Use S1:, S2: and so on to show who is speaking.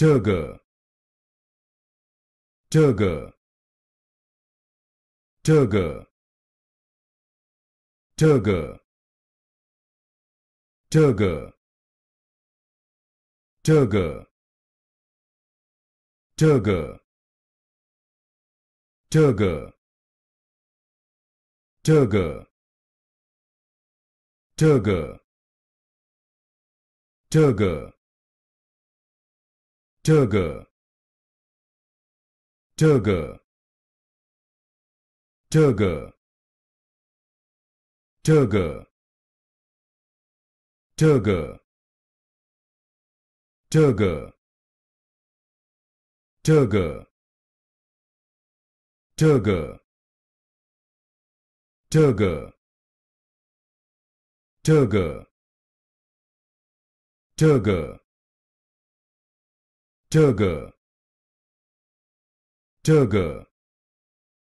S1: Döge Döge Döge Döge Döge Döge Döge Döge Döge Döge Döge Dugger, Dugger, Dugger, Dugger, Dugger, Dugger, Dugger, Dugger, Dugger, Dugger, Dugger. Turger Turger